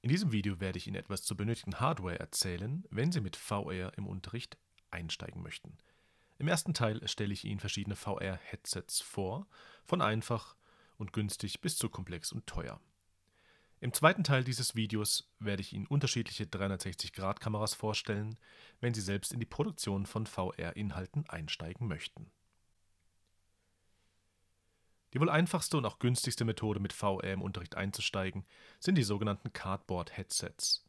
In diesem Video werde ich Ihnen etwas zur benötigten Hardware erzählen, wenn Sie mit VR im Unterricht einsteigen möchten. Im ersten Teil stelle ich Ihnen verschiedene VR-Headsets vor, von einfach und günstig bis zu komplex und teuer. Im zweiten Teil dieses Videos werde ich Ihnen unterschiedliche 360-Grad-Kameras vorstellen, wenn Sie selbst in die Produktion von VR-Inhalten einsteigen möchten. Die wohl einfachste und auch günstigste Methode, mit VR im Unterricht einzusteigen, sind die sogenannten Cardboard-Headsets.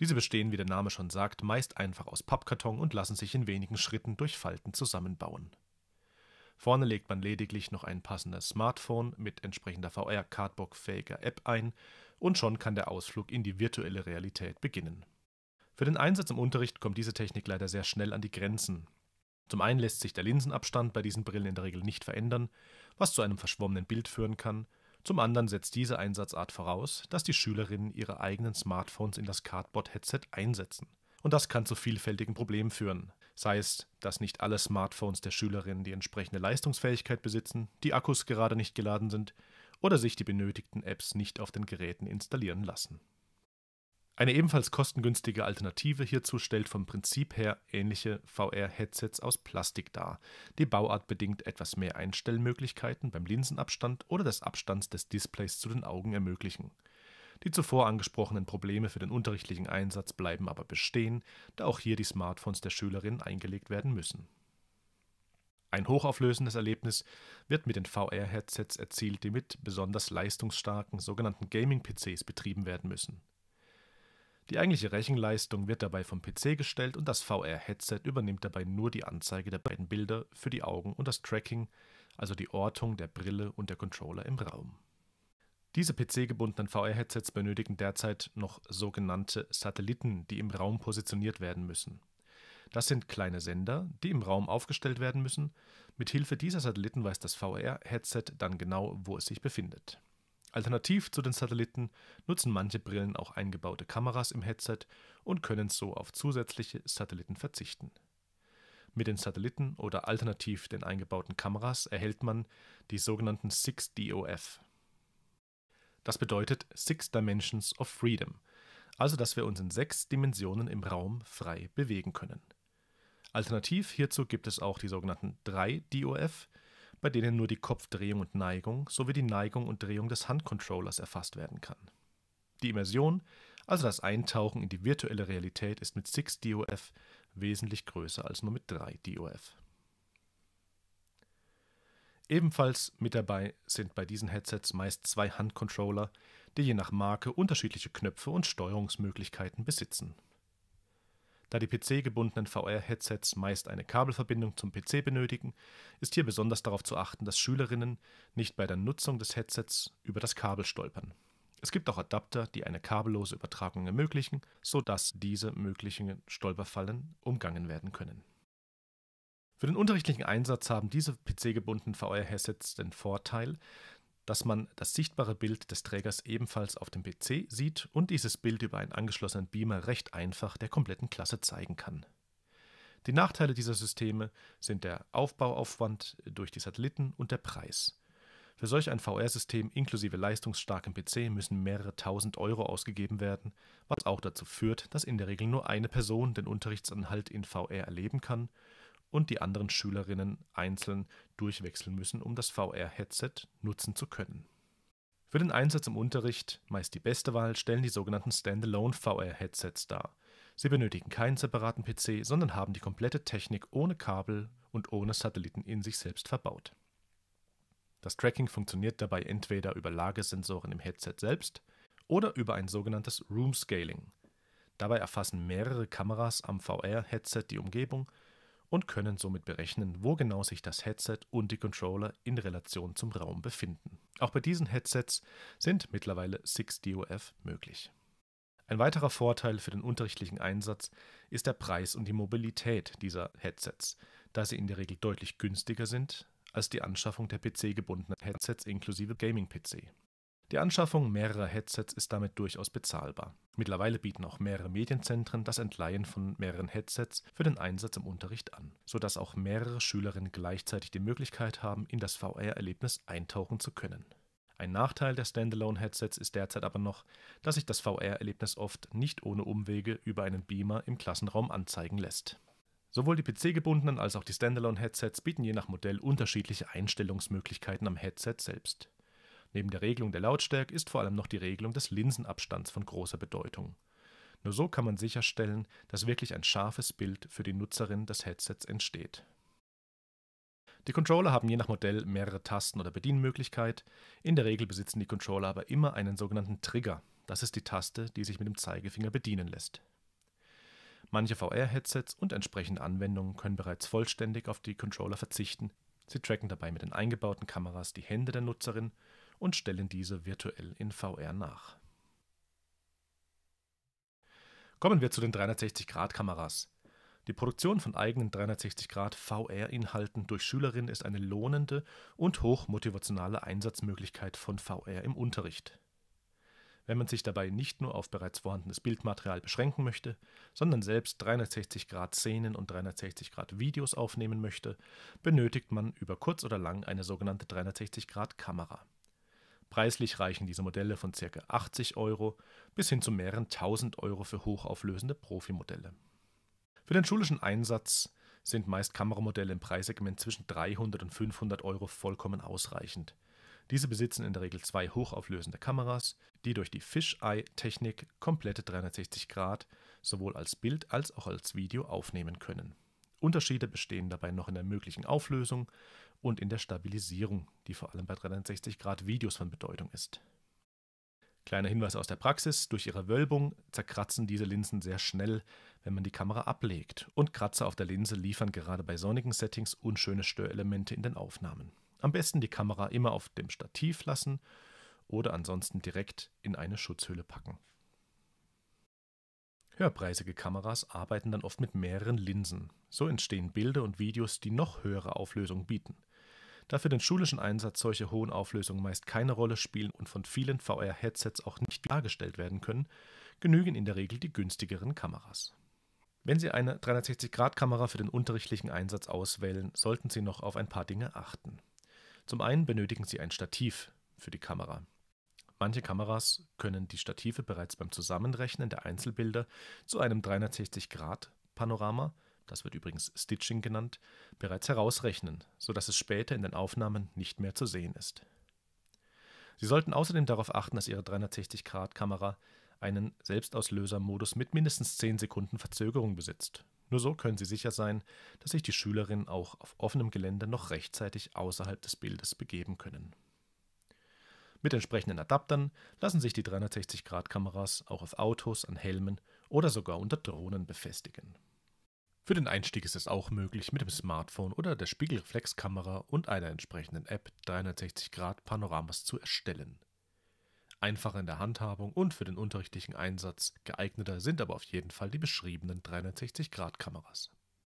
Diese bestehen, wie der Name schon sagt, meist einfach aus Pappkarton und lassen sich in wenigen Schritten durch Falten zusammenbauen. Vorne legt man lediglich noch ein passendes Smartphone mit entsprechender VR-Cardboard-fähiger App ein und schon kann der Ausflug in die virtuelle Realität beginnen. Für den Einsatz im Unterricht kommt diese Technik leider sehr schnell an die Grenzen, zum einen lässt sich der Linsenabstand bei diesen Brillen in der Regel nicht verändern, was zu einem verschwommenen Bild führen kann, zum anderen setzt diese Einsatzart voraus, dass die Schülerinnen ihre eigenen Smartphones in das Cardboard-Headset einsetzen. Und das kann zu vielfältigen Problemen führen. Sei es, dass nicht alle Smartphones der Schülerinnen die entsprechende Leistungsfähigkeit besitzen, die Akkus gerade nicht geladen sind oder sich die benötigten Apps nicht auf den Geräten installieren lassen. Eine ebenfalls kostengünstige Alternative hierzu stellt vom Prinzip her ähnliche VR-Headsets aus Plastik dar. Die Bauart bedingt etwas mehr Einstellmöglichkeiten beim Linsenabstand oder des Abstands des Displays zu den Augen ermöglichen. Die zuvor angesprochenen Probleme für den unterrichtlichen Einsatz bleiben aber bestehen, da auch hier die Smartphones der Schülerinnen eingelegt werden müssen. Ein hochauflösendes Erlebnis wird mit den VR-Headsets erzielt, die mit besonders leistungsstarken sogenannten Gaming-PCs betrieben werden müssen die eigentliche Rechenleistung wird dabei vom PC gestellt und das VR-Headset übernimmt dabei nur die Anzeige der beiden Bilder für die Augen und das Tracking, also die Ortung der Brille und der Controller im Raum. Diese PC-gebundenen VR-Headsets benötigen derzeit noch sogenannte Satelliten, die im Raum positioniert werden müssen. Das sind kleine Sender, die im Raum aufgestellt werden müssen. Mit Hilfe dieser Satelliten weiß das VR-Headset dann genau, wo es sich befindet. Alternativ zu den Satelliten nutzen manche Brillen auch eingebaute Kameras im Headset und können so auf zusätzliche Satelliten verzichten. Mit den Satelliten oder alternativ den eingebauten Kameras erhält man die sogenannten 6DOF. Das bedeutet Six Dimensions of Freedom, also dass wir uns in sechs Dimensionen im Raum frei bewegen können. Alternativ hierzu gibt es auch die sogenannten 3DOF, bei denen nur die Kopfdrehung und Neigung sowie die Neigung und Drehung des Handcontrollers erfasst werden kann. Die Immersion, also das Eintauchen in die virtuelle Realität, ist mit 6DOF wesentlich größer als nur mit 3DOF. Ebenfalls mit dabei sind bei diesen Headsets meist zwei Handcontroller, die je nach Marke unterschiedliche Knöpfe und Steuerungsmöglichkeiten besitzen da die PC-gebundenen VR-Headsets meist eine Kabelverbindung zum PC benötigen, ist hier besonders darauf zu achten, dass Schülerinnen nicht bei der Nutzung des Headsets über das Kabel stolpern. Es gibt auch Adapter, die eine kabellose Übertragung ermöglichen, sodass diese möglichen Stolperfallen umgangen werden können. Für den unterrichtlichen Einsatz haben diese PC-gebundenen VR-Headsets den Vorteil, dass man das sichtbare Bild des Trägers ebenfalls auf dem PC sieht und dieses Bild über einen angeschlossenen Beamer recht einfach der kompletten Klasse zeigen kann. Die Nachteile dieser Systeme sind der Aufbauaufwand durch die Satelliten und der Preis. Für solch ein VR-System inklusive leistungsstarkem PC müssen mehrere tausend Euro ausgegeben werden, was auch dazu führt, dass in der Regel nur eine Person den Unterrichtsanhalt in VR erleben kann und die anderen Schülerinnen einzeln durchwechseln müssen, um das VR-Headset nutzen zu können. Für den Einsatz im Unterricht, meist die beste Wahl, stellen die sogenannten Standalone VR-Headsets dar. Sie benötigen keinen separaten PC, sondern haben die komplette Technik ohne Kabel und ohne Satelliten in sich selbst verbaut. Das Tracking funktioniert dabei entweder über Lagesensoren im Headset selbst oder über ein sogenanntes Room Scaling. Dabei erfassen mehrere Kameras am VR-Headset die Umgebung und können somit berechnen, wo genau sich das Headset und die Controller in Relation zum Raum befinden. Auch bei diesen Headsets sind mittlerweile 6DOF möglich. Ein weiterer Vorteil für den unterrichtlichen Einsatz ist der Preis und die Mobilität dieser Headsets, da sie in der Regel deutlich günstiger sind als die Anschaffung der PC-gebundenen Headsets inklusive Gaming-PC. Die Anschaffung mehrerer Headsets ist damit durchaus bezahlbar. Mittlerweile bieten auch mehrere Medienzentren das Entleihen von mehreren Headsets für den Einsatz im Unterricht an, sodass auch mehrere Schülerinnen gleichzeitig die Möglichkeit haben, in das VR-Erlebnis eintauchen zu können. Ein Nachteil der Standalone-Headsets ist derzeit aber noch, dass sich das VR-Erlebnis oft nicht ohne Umwege über einen Beamer im Klassenraum anzeigen lässt. Sowohl die PC-gebundenen als auch die Standalone-Headsets bieten je nach Modell unterschiedliche Einstellungsmöglichkeiten am Headset selbst. Neben der Regelung der Lautstärke ist vor allem noch die Regelung des Linsenabstands von großer Bedeutung. Nur so kann man sicherstellen, dass wirklich ein scharfes Bild für die Nutzerin des Headsets entsteht. Die Controller haben je nach Modell mehrere Tasten oder Bedienmöglichkeit. In der Regel besitzen die Controller aber immer einen sogenannten Trigger. Das ist die Taste, die sich mit dem Zeigefinger bedienen lässt. Manche VR-Headsets und entsprechende Anwendungen können bereits vollständig auf die Controller verzichten. Sie tracken dabei mit den eingebauten Kameras die Hände der Nutzerin und stellen diese virtuell in VR nach. Kommen wir zu den 360-Grad-Kameras. Die Produktion von eigenen 360-Grad-VR-Inhalten durch Schülerinnen ist eine lohnende und hochmotivationale Einsatzmöglichkeit von VR im Unterricht. Wenn man sich dabei nicht nur auf bereits vorhandenes Bildmaterial beschränken möchte, sondern selbst 360-Grad-Szenen und 360-Grad-Videos aufnehmen möchte, benötigt man über kurz oder lang eine sogenannte 360-Grad-Kamera. Preislich reichen diese Modelle von ca. 80 Euro bis hin zu mehreren tausend Euro für hochauflösende Profimodelle. Für den schulischen Einsatz sind meist Kameramodelle im Preissegment zwischen 300 und 500 Euro vollkommen ausreichend. Diese besitzen in der Regel zwei hochauflösende Kameras, die durch die Fisheye-Technik komplette 360 Grad sowohl als Bild als auch als Video aufnehmen können. Unterschiede bestehen dabei noch in der möglichen Auflösung und in der Stabilisierung, die vor allem bei 360-Grad-Videos von Bedeutung ist. Kleiner Hinweis aus der Praxis, durch ihre Wölbung zerkratzen diese Linsen sehr schnell, wenn man die Kamera ablegt. Und Kratzer auf der Linse liefern gerade bei sonnigen Settings unschöne Störelemente in den Aufnahmen. Am besten die Kamera immer auf dem Stativ lassen oder ansonsten direkt in eine Schutzhülle packen. Hörpreisige Kameras arbeiten dann oft mit mehreren Linsen. So entstehen Bilder und Videos, die noch höhere Auflösung bieten – da für den schulischen Einsatz solche hohen Auflösungen meist keine Rolle spielen und von vielen VR-Headsets auch nicht dargestellt werden können, genügen in der Regel die günstigeren Kameras. Wenn Sie eine 360-Grad-Kamera für den unterrichtlichen Einsatz auswählen, sollten Sie noch auf ein paar Dinge achten. Zum einen benötigen Sie ein Stativ für die Kamera. Manche Kameras können die Stative bereits beim Zusammenrechnen der Einzelbilder zu einem 360-Grad-Panorama das wird übrigens Stitching genannt, bereits herausrechnen, sodass es später in den Aufnahmen nicht mehr zu sehen ist. Sie sollten außerdem darauf achten, dass Ihre 360-Grad-Kamera einen Selbstauslösermodus mit mindestens 10 Sekunden Verzögerung besitzt. Nur so können Sie sicher sein, dass sich die Schülerinnen auch auf offenem Gelände noch rechtzeitig außerhalb des Bildes begeben können. Mit entsprechenden Adaptern lassen sich die 360-Grad-Kameras auch auf Autos, an Helmen oder sogar unter Drohnen befestigen. Für den Einstieg ist es auch möglich, mit dem Smartphone oder der Spiegelreflexkamera und einer entsprechenden App 360 Grad Panoramas zu erstellen. Einfach in der Handhabung und für den unterrichtlichen Einsatz geeigneter sind aber auf jeden Fall die beschriebenen 360 Grad Kameras.